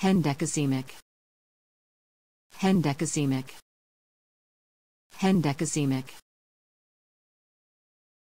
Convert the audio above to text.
Hendecasemic. Hendecasemic. Hendecasemic.